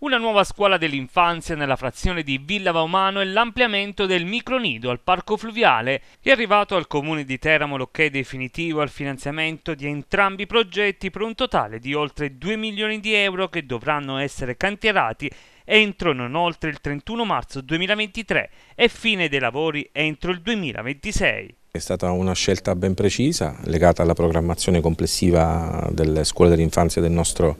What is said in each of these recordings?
Una nuova scuola dell'infanzia nella frazione di Villa Vaumano e l'ampliamento del micronido al parco fluviale è arrivato al comune di Teramo l'ok definitivo al finanziamento di entrambi i progetti per un totale di oltre 2 milioni di euro che dovranno essere cantierati entro non oltre il 31 marzo 2023 e fine dei lavori entro il 2026. È stata una scelta ben precisa legata alla programmazione complessiva delle scuole dell'infanzia del nostro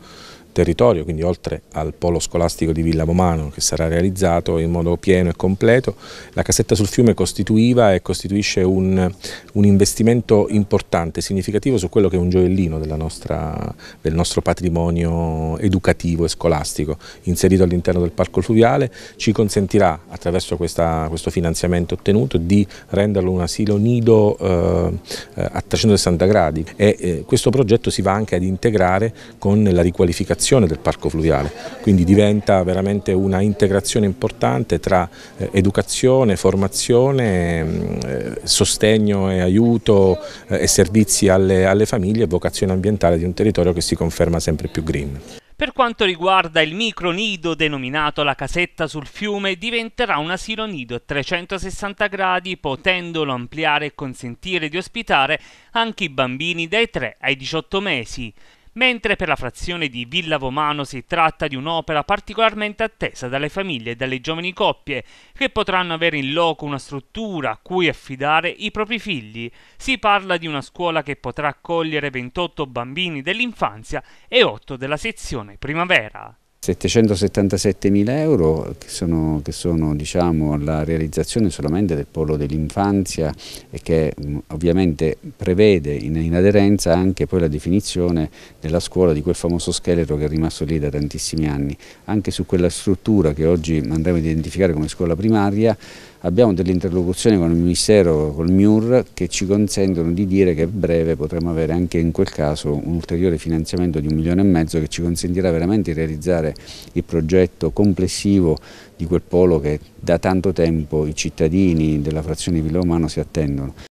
territorio, quindi oltre al polo scolastico di Villa Romano che sarà realizzato in modo pieno e completo, la cassetta sul fiume costituiva e costituisce un, un investimento importante, significativo su quello che è un gioiellino nostra, del nostro patrimonio educativo e scolastico, inserito all'interno del parco fluviale, ci consentirà attraverso questa, questo finanziamento ottenuto di renderlo un asilo nido eh, a 360 gradi e eh, questo progetto si va anche ad integrare con la riqualificazione riqualificazione del parco fluviale, quindi diventa veramente una integrazione importante tra eh, educazione, formazione, mm, eh, sostegno e aiuto eh, e servizi alle, alle famiglie e vocazione ambientale di un territorio che si conferma sempre più green. Per quanto riguarda il micro nido denominato la casetta sul fiume, diventerà un asilo nido a 360 gradi, potendolo ampliare e consentire di ospitare anche i bambini dai 3 ai 18 mesi mentre per la frazione di Villa Vomano si tratta di un'opera particolarmente attesa dalle famiglie e dalle giovani coppie che potranno avere in loco una struttura a cui affidare i propri figli. Si parla di una scuola che potrà accogliere 28 bambini dell'infanzia e 8 della sezione primavera. 777 mila euro che sono, che sono diciamo, la realizzazione solamente del polo dell'infanzia e che mm, ovviamente prevede in, in, aderenza anche poi la definizione della scuola di quel famoso scheletro che è rimasto lì da tantissimi anni. Anche su quella struttura che oggi andremo a identificare come scuola primaria abbiamo delle interlocuzioni con il Ministero, col MIUR che ci consentono di dire che a breve potremo avere anche in quel caso un ulteriore finanziamento di un milione e mezzo che ci consentirà veramente di realizzare realizzare il progetto complessivo di quel polo che da tanto tempo i cittadini della frazione di Villa Umano si attendono.